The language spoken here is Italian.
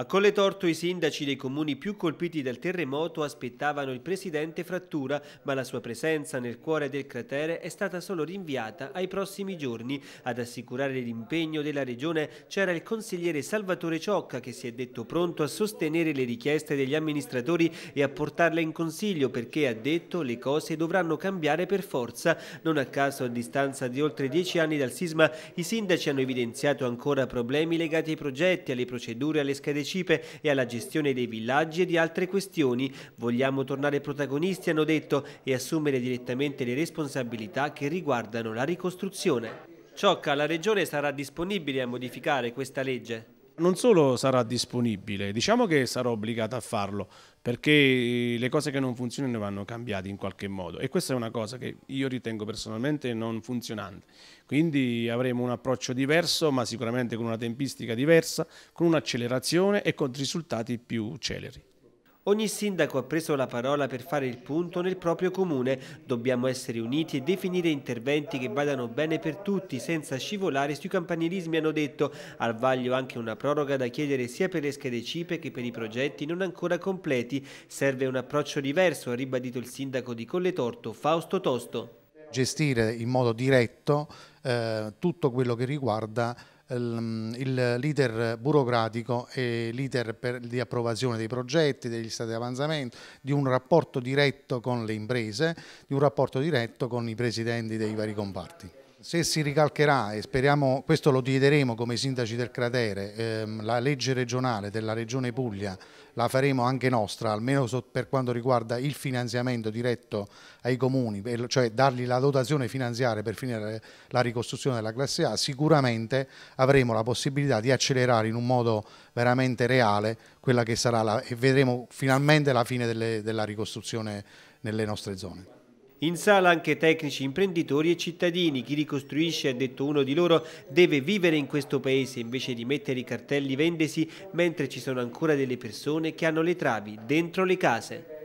A Colle Torto i sindaci dei comuni più colpiti dal terremoto aspettavano il presidente Frattura, ma la sua presenza nel cuore del cratere è stata solo rinviata ai prossimi giorni. Ad assicurare l'impegno della regione c'era il consigliere Salvatore Ciocca che si è detto pronto a sostenere le richieste degli amministratori e a portarle in consiglio perché ha detto le cose dovranno cambiare per forza. Non a caso a distanza di oltre dieci anni dal sisma i sindaci hanno evidenziato ancora problemi legati ai progetti, alle procedure, alle scadecine partecipe e alla gestione dei villaggi e di altre questioni. Vogliamo tornare protagonisti, hanno detto, e assumere direttamente le responsabilità che riguardano la ricostruzione. Ciocca, la Regione sarà disponibile a modificare questa legge? non solo sarà disponibile, diciamo che sarò obbligato a farlo, perché eh, le cose che non funzionano vanno cambiate in qualche modo e questa è una cosa che io ritengo personalmente non funzionante. Quindi avremo un approccio diverso, ma sicuramente con una tempistica diversa, con un'accelerazione e con risultati più celeri. Ogni sindaco ha preso la parola per fare il punto nel proprio comune. Dobbiamo essere uniti e definire interventi che vadano bene per tutti, senza scivolare sui campanilismi, hanno detto. Al vaglio anche una proroga da chiedere sia per le schede CIPE che per i progetti non ancora completi. Serve un approccio diverso, ha ribadito il sindaco di Colletorto, Fausto Tosto. Gestire in modo diretto eh, tutto quello che riguarda Ehm, il leader burocratico e leader per, di approvazione dei progetti, degli stati di avanzamento, di un rapporto diretto con le imprese, di un rapporto diretto con i presidenti dei vari comparti se si ricalcherà, e speriamo, questo lo chiederemo come sindaci del cratere, ehm, la legge regionale della regione Puglia la faremo anche nostra, almeno so, per quanto riguarda il finanziamento diretto ai comuni, per, cioè dargli la dotazione finanziaria per finire la ricostruzione della classe A, sicuramente avremo la possibilità di accelerare in un modo veramente reale quella che sarà la, e vedremo finalmente la fine delle, della ricostruzione nelle nostre zone. In sala anche tecnici, imprenditori e cittadini. Chi ricostruisce, ha detto uno di loro, deve vivere in questo paese invece di mettere i cartelli vendesi mentre ci sono ancora delle persone che hanno le travi dentro le case.